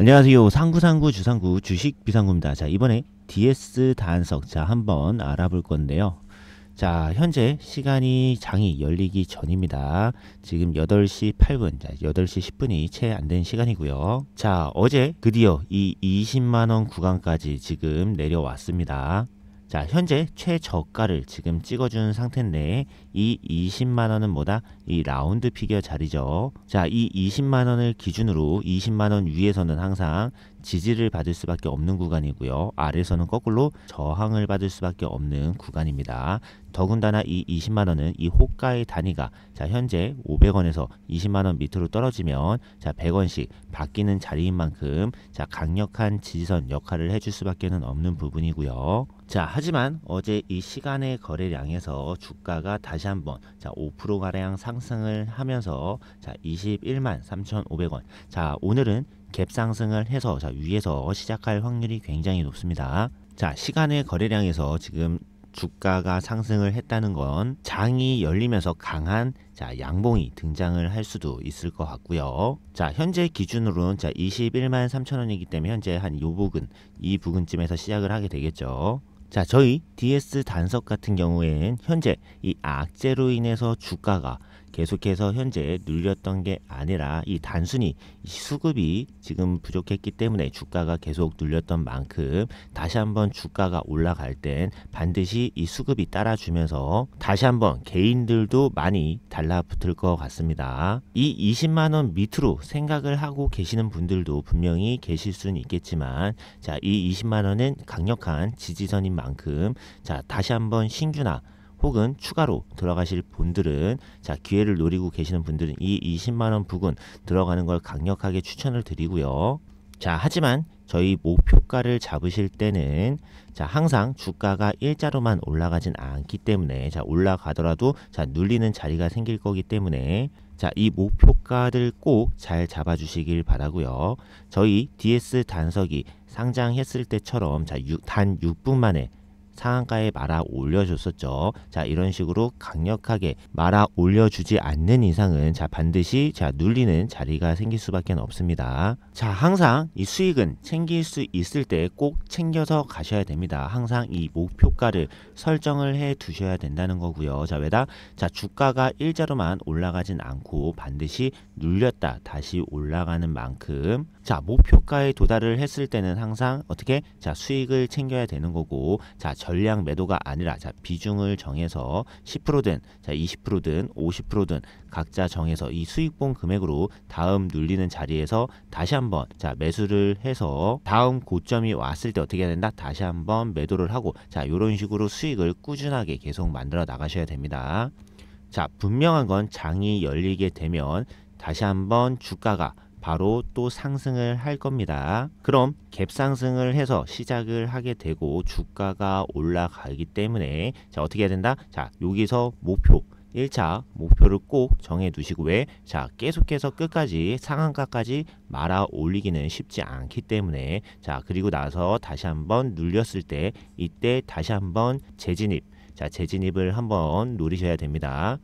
안녕하세요. 상구상구 주상구 주식 비상구입니다. 자, 이번에 DS 단석 자 한번 알아볼 건데요. 자, 현재 시간이 장이 열리기 전입니다. 지금 8시 8분, 자, 8시 10분이 채 안 된 시간이고요. 자, 어제 드디어 이 20만원 구간까지 지금 내려왔습니다. 자, 현재 최저가를 지금 찍어준 상태인데 이 20만 원은 뭐다? 이 라운드 피겨 자리죠. 자, 이 20만 원을 기준으로 20만 원 위에서는 항상 지지를 받을 수밖에 없는 구간이고요. 아래에서는 거꾸로 저항을 받을 수밖에 없는 구간입니다. 더군다나 이 20만 원은 이 호가의 단위가 자, 현재 500원에서 20만 원 밑으로 떨어지면 자, 100원씩 바뀌는 자리인 만큼 자, 강력한 지지선 역할을 해줄 수밖에는 없는 부분이고요. 자, 하지만 어제 이 시간의 거래량에서 주가가 다시 한번 자, 5% 가량 상승을 하면서 자, 21만 3,500원. 자, 오늘은 갭 상승을 해서 자, 위에서 시작할 확률이 굉장히 높습니다. 자, 시간의 거래량에서 지금 주가가 상승을 했다는 건 장이 열리면서 강한 자, 양봉이 등장을 할 수도 있을 것 같고요. 자, 현재 기준으로는 자, 21만 3천 원이기 때문에 현재 한 요 부근, 이 부근쯤에서 시작을 하게 되겠죠. 자, 저희 DS 단석 같은 경우에는 현재 이 악재로 인해서 주가가 계속해서 현재 눌렸던 게 아니라 이 단순히 수급이 지금 부족했기 때문에 주가가 계속 눌렸던 만큼 다시 한번 주가가 올라갈 땐 반드시 이 수급이 따라주면서 다시 한번 개인들도 많이 달라붙을 것 같습니다. 이 20만원 밑으로 생각을 하고 계시는 분들도 분명히 계실 수는 있겠지만 자, 이 20만원은 강력한 지지선인 만큼 자, 다시 한번 신규나 혹은 추가로 들어가실 분들은 자 기회를 노리고 계시는 분들은 이 20만원 부근 들어가는 걸 강력하게 추천을 드리고요. 자 하지만 저희 목표가를 잡으실 때는 자 항상 주가가 일자로만 올라가진 않기 때문에 자 올라가더라도 자 눌리는 자리가 생길 거기 때문에 자, 이 목표가를 꼭 잘 잡아주시길 바라고요. 저희 DS 단석이 상장했을 때처럼 자, 단 6분 만에 상한가에 말아 올려줬었죠. 자 이런 식으로 강력하게 말아 올려주지 않는 이상은 자 반드시 자 눌리는 자리가 생길 수밖에 없습니다. 자 항상 이 수익은 챙길 수 있을 때 꼭 챙겨서 가셔야 됩니다. 항상 이 목표가를 설정을 해 두셔야 된다는 거고요. 자 왜다? 자 주가가 일자로만 올라가진 않고 반드시 눌렸다 다시 올라가는 만큼 자, 목표가에 도달을 했을 때는 항상 어떻게? 자, 수익을 챙겨야 되는 거고, 자, 전량 매도가 아니라, 자, 비중을 정해서 10%든, 자, 20%든, 50%든 각자 정해서 이 수익본 금액으로 다음 눌리는 자리에서 다시 한번, 자, 매수를 해서 다음 고점이 왔을 때 어떻게 해야 된다? 다시 한번 매도를 하고, 자, 이런 식으로 수익을 꾸준하게 계속 만들어 나가셔야 됩니다. 자, 분명한 건 장이 열리게 되면 다시 한번 주가가 바로 또 상승을 할 겁니다. 그럼 갭 상승을 해서 시작을 하게 되고 주가가 올라가기 때문에 자 어떻게 해야 된다? 자 여기서 목표 1차 목표를 꼭 정해 두시고 왜? 자, 계속해서 끝까지 상한가까지 말아 올리기는 쉽지 않기 때문에 자, 그리고 나서 다시 한번 눌렸을 때 이때 다시 한번 재진입 자, 재진입을 한번 노리셔야 됩니다.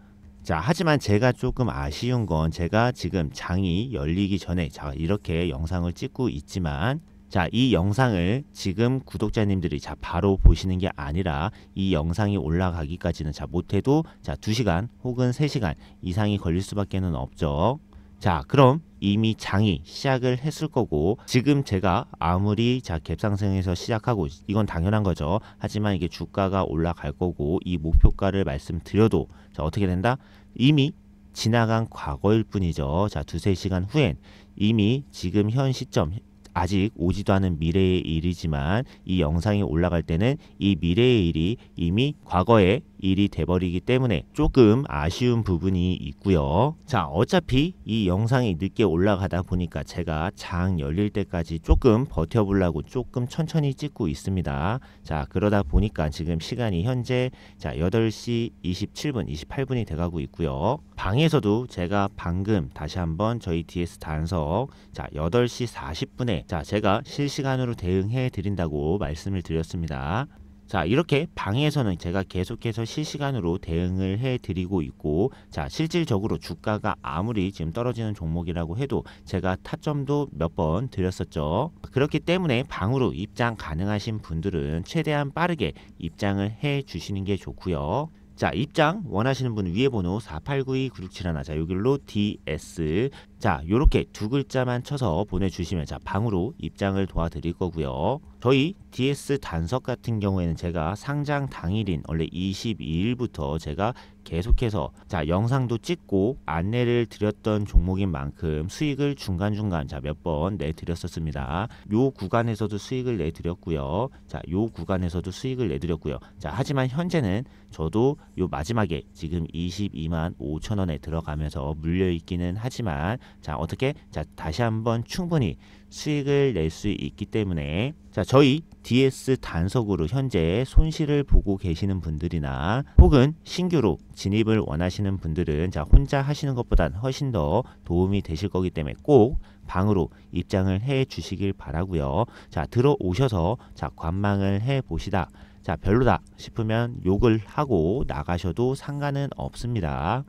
자, 하지만 제가 조금 아쉬운 건 제가 지금 장이 열리기 전에 자, 이렇게 영상을 찍고 있지만 자, 이 영상을 지금 구독자님들이 자, 바로 보시는 게 아니라 이 영상이 올라가기까지는 자, 못해도 자, 2시간 혹은 3시간 이상이 걸릴 수밖에 는 없죠. 자 그럼 이미 장이 시작을 했을 거고 지금 제가 아무리 자 갭상승에서 시작하고 이건 당연한 거죠 하지만 이게 주가가 올라갈 거고 이 목표가를 말씀드려도 자 어떻게 된다 이미 지나간 과거일 뿐이죠 자 두세 시간 후엔 이미 지금 현 시점 아직 오지도 않은 미래의 일이지만 이 영상이 올라갈 때는 이 미래의 일이 이미 과거에 일이 돼버리기 때문에 조금 아쉬운 부분이 있고요. 자 어차피 이 영상이 늦게 올라가다 보니까 제가 장 열릴 때까지 조금 버텨보려고 조금 천천히 찍고 있습니다. 자 그러다 보니까 지금 시간이 현재 자 8시 27분 28분이 돼가고 있고요. 방에서도 제가 방금 다시 한번 저희 DS 단석 자 8시 40분에 자 제가 실시간으로 대응해 드린다고 말씀을 드렸습니다. 자 이렇게 방에서는 제가 계속해서 실시간으로 대응을 해드리고 있고 자 실질적으로 주가가 아무리 지금 떨어지는 종목이라고 해도 제가 타점도 몇 번 드렸었죠 그렇기 때문에 방으로 입장 가능하신 분들은 최대한 빠르게 입장을 해 주시는 게 좋고요 자 입장 원하시는 분 위에 번호 4892967하나 자 요길로 DS 자 요렇게 두 글자만 쳐서 보내주시면 자 방으로 입장을 도와드릴 거고요 저희 DS 단석 같은 경우에는 제가 상장 당일인 원래 22일부터 제가 계속해서 자 영상도 찍고 안내를 드렸던 종목인 만큼 수익을 중간중간 자 몇 번 내드렸었습니다. 요 구간에서도 수익을 내드렸고요. 자요 구간에서도 수익을 내드렸고요. 자 하지만 현재는 저도 요 마지막에 지금 22만 5천원에 들어가면서 물려있기는 하지만 자 어떻게 자 다시 한번 충분히 수익을 낼 수 있기 때문에 자 저희 DS 단속으로 현재 손실을 보고 계시는 분들이나 혹은 신규로 진입을 원하시는 분들은 자 혼자 하시는 것보단 훨씬 더 도움이 되실 거기 때문에 꼭 방으로 입장을 해 주시길 바라고요. 자 들어오셔서 자 관망을 해 보시다. 자 별로다 싶으면 욕을 하고 나가셔도 상관은 없습니다.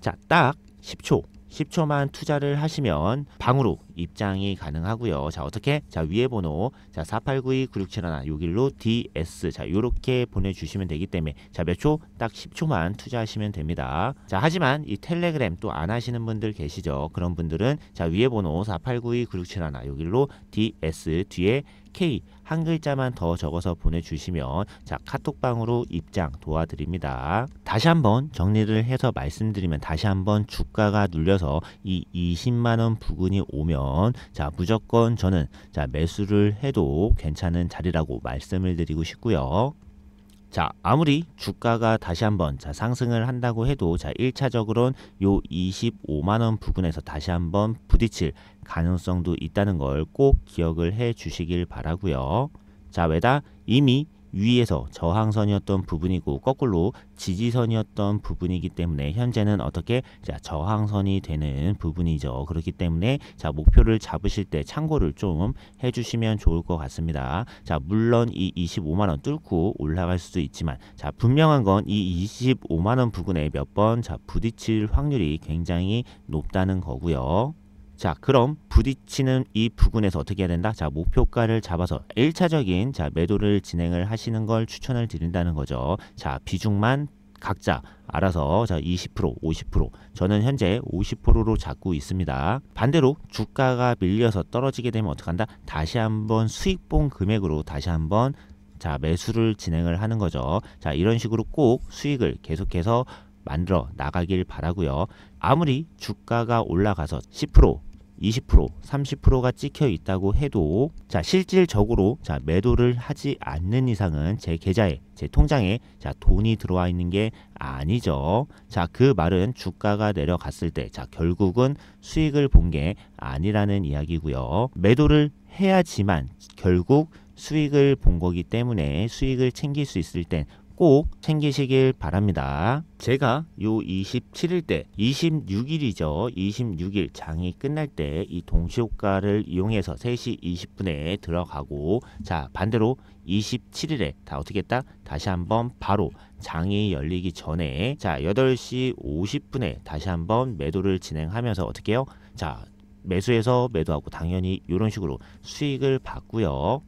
자딱 10초 10초만 투자를 하시면 방으로 입장이 가능하고요. 자 어떻게? 자 위에 번호 자 4 8 9 2 9 6 7 1나 요길로 DS 자 요렇게 보내주시면 되기 때문에 자 몇 초? 딱 10초만 투자하시면 됩니다. 자 하지만 이 텔레그램 또 안 하시는 분들 계시죠. 그런 분들은 자 위에 번호 4 8 9 2 9 6 7 1나 요길로 DS 뒤에 K 한 글자만 더 적어서 보내주시면 자 카톡방으로 입장 도와드립니다. 다시 한번 정리를 해서 말씀드리면 다시 한번 주가가 눌려서 이 20만원 부근이 오면 있면자 무조건 저는 자 매수를 해도 괜찮은 자리라고 말씀을 드리고 싶고요. 자 아무리 주가가 다시 한번 자 상승을 한다고 해도 자 1차적으로는 요 25만원 부근에서 다시 한번 부딪힐 가능성도 있다는 걸 꼭 기억을 해 주시길 바라고요 자 왜다 이미 위에서 저항선이었던 부분이고 거꾸로 지지선이었던 부분이기 때문에 현재는 어떻게 자 저항선이 되는 부분이죠. 그렇기 때문에 자 목표를 잡으실 때 참고를 좀 해주시면 좋을 것 같습니다. 자 물론 이 25만원 뚫고 올라갈 수도 있지만 자 분명한 건 이 25만원 부근에 몇 번 자 부딪힐 확률이 굉장히 높다는 거고요. 자 그럼 부딪히는 이 부분에서 어떻게 해야 된다? 자 목표가를 잡아서 1차적인 자 매도를 진행을 하시는 걸 추천을 드린다는 거죠. 자 비중만 각자 알아서 자 20% 50% 저는 현재 50%로 잡고 있습니다 반대로 주가가 밀려서 떨어지게 되면 어떡한다 다시 한번 수익본 금액으로 다시 한번 자 매수를 진행을 하는 거죠 자 이런 식으로 꼭 수익을 계속해서 만들어 나가길 바라고요 아무리 주가가 올라가서 10% 20%, 30%가 찍혀 있다고 해도 자 실질적으로 자 매도를 하지 않는 이상은 제 계좌에 제 통장에 자 돈이 들어와 있는 게 아니죠. 자그 말은 주가가 내려갔을 때자 결국은 수익을 본 게 아니라는 이야기고요. 매도를 해야지만 결국 수익을 본 거기 때문에 수익을 챙길 수 있을 땐꼭 챙기시길 바랍니다. 제가 요 27일 때 26일이죠. 26일 장이 끝날 때 이 동시효과를 이용해서 3시 20분에 들어가고 자 반대로 27일에 다 어떻게 했다? 다시 한번 바로 장이 열리기 전에 자 8시 50분에 다시 한번 매도를 진행하면서 어떻게 요자 매수해서 매도하고 당연히 이런 식으로 수익을 받고요.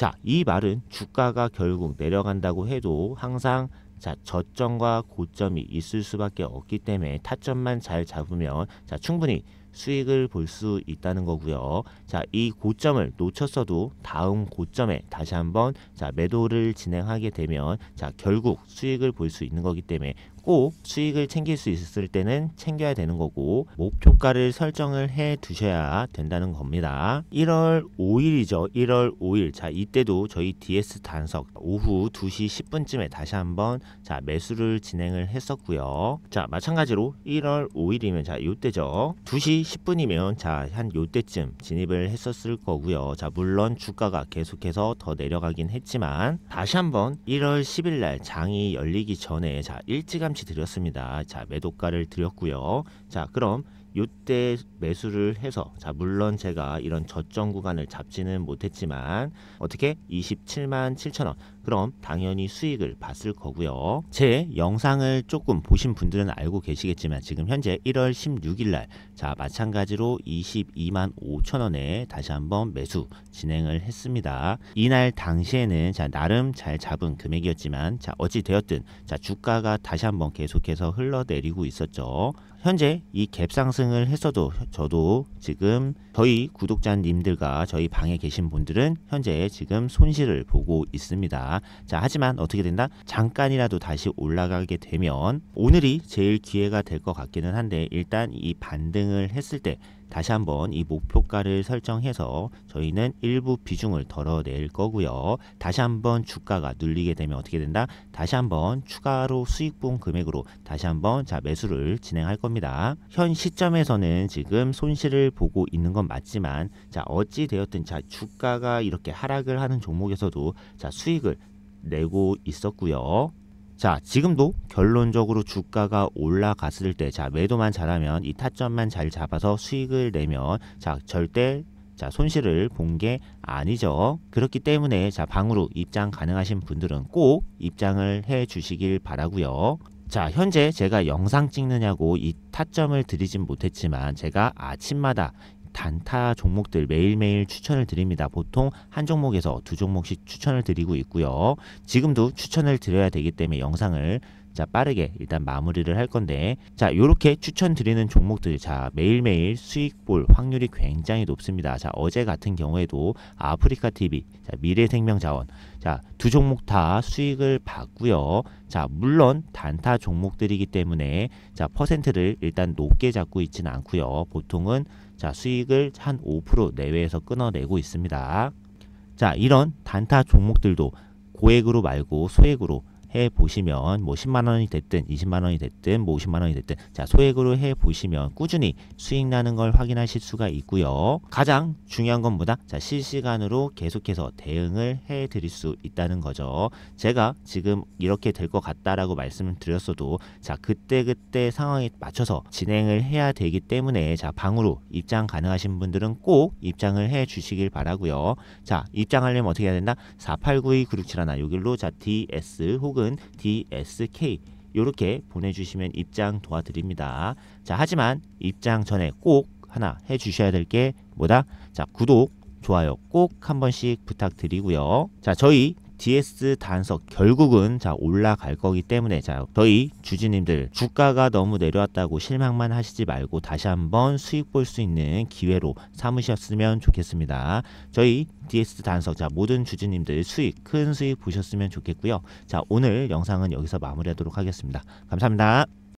자, 이 말은 주가가 결국 내려간다고 해도 항상 자, 저점과 고점이 있을 수밖에 없기 때문에 타점만 잘 잡으면 자, 충분히 수익을 볼 수 있다는 거고요. 자, 이 고점을 놓쳤어도 다음 고점에 다시 한번 자, 매도를 진행하게 되면 자, 결국 수익을 볼 수 있는 거기 때문에 꼭 수익을 챙길 수 있을 때는 챙겨야 되는 거고 목표가를 설정을 해 두셔야 된다는 겁니다. 1월 5일이죠. 1월 5일. 자, 이때도 저희 DS 단석 오후 2시 10분쯤에 다시 한번 자, 매수를 진행을 했었고요. 자, 마찬가지로 1월 5일이면 자, 요때죠. 2시 10분이면 자, 한 요때쯤 진입을 했었을 거고요. 자, 물론 주가가 계속해서 더 내려가긴 했지만 다시 한번 1월 10일 날 장이 열리기 전에 자, 일찍감 실감치 드렸습니다. 자, 매도가를 드렸고요. 자, 그럼 요때 매수를 해서 자 물론 제가 이런 저점 구간을 잡지는 못했지만 어떻게 27만 7천원 그럼 당연히 수익을 봤을 거고요 제 영상을 조금 보신 분들은 알고 계시겠지만 지금 현재 1월 16일날 자 마찬가지로 22만 5천원에 다시 한번 매수 진행을 했습니다 이날 당시에는 자 나름 잘 잡은 금액이었지만 자 어찌 되었든 자 주가가 다시 한번 계속해서 흘러내리고 있었죠 현재 이 갭 상승을 했어도 저도 지금 저희 구독자님들과 저희 방에 계신 분들은 현재 지금 손실을 보고 있습니다. 자, 하지만 어떻게 된다? 잠깐이라도 다시 올라가게 되면 오늘이 제일 기회가 될 것 같기는 한데 일단 이 반등을 했을 때 다시 한번 이 목표가를 설정해서 저희는 일부 비중을 덜어낼 거고요. 다시 한번 주가가 눌리게 되면 어떻게 된다? 다시 한번 추가로 수익분 금액으로 다시 한번 자 매수를 진행할 겁니다. 현 시점에서는 지금 손실을 보고 있는 건 맞지만 자 어찌 되었든 자 주가가 이렇게 하락을 하는 종목에서도 자 수익을 내고 있었고요. 자, 지금도 결론적으로 주가가 올라갔을 때, 자, 매도만 잘하면 이 타점만 잘 잡아서 수익을 내면, 자, 절대 자, 손실을 본 게 아니죠. 그렇기 때문에 자, 방으로 입장 가능하신 분들은 꼭 입장을 해 주시길 바라고요. 자, 현재 제가 영상 찍느냐고 이 타점을 드리진 못했지만 제가 아침마다 단타 종목들 매일매일 추천을 드립니다. 보통 한 종목에서 두 종목씩 추천을 드리고 있고요. 지금도 추천을 드려야 되기 때문에 영상을 자 빠르게 일단 마무리를 할 건데 자 요렇게 추천드리는 종목들 자 매일매일 수익 볼 확률이 굉장히 높습니다 자 어제 같은 경우에도 아프리카 TV 자 미래생명자원 자 두 종목 다 수익을 봤고요 자 물론 단타 종목들이기 때문에 자 퍼센트를 일단 높게 잡고 있지는 않고요 보통은 자 수익을 한 5% 내외에서 끊어내고 있습니다 자 이런 단타 종목들도 고액으로 말고 소액으로 해 보시면 뭐 10만 원이 됐든 20만 원이 됐든 뭐 50만 원이 됐든 자 소액으로 해 보시면 꾸준히 수익 나는 걸 확인하실 수가 있고요. 가장 중요한 건 뭐다? 자 실시간으로 계속해서 대응을 해 드릴 수 있다는 거죠. 제가 지금 이렇게 될 것 같다라고 말씀을 드렸어도 자 그때 그때 상황에 맞춰서 진행을 해야 되기 때문에 자 방으로 입장 가능하신 분들은 꼭 입장을 해 주시길 바라고요. 자 입장하려면 어떻게 해야 된다? 4892671 9 하나 요길로 자 DS 혹은 혹은 DSK 이렇게 보내주시면 입장 도와드립니다. 자 하지만 입장 전에 꼭 하나 해주셔야 될 게 뭐다? 자 구독 좋아요 꼭 한 번씩 부탁드리고요. 자, 저희 DS 단석 결국은 자 올라갈 거기 때문에 자 저희 주주님들 주가가 너무 내려왔다고 실망만 하시지 말고 다시 한번 수익 볼 수 있는 기회로 삼으셨으면 좋겠습니다. 저희 DS 단석 자 모든 주주님들 수익 큰 수익 보셨으면 좋겠고요. 자 오늘 영상은 여기서 마무리하도록 하겠습니다. 감사합니다.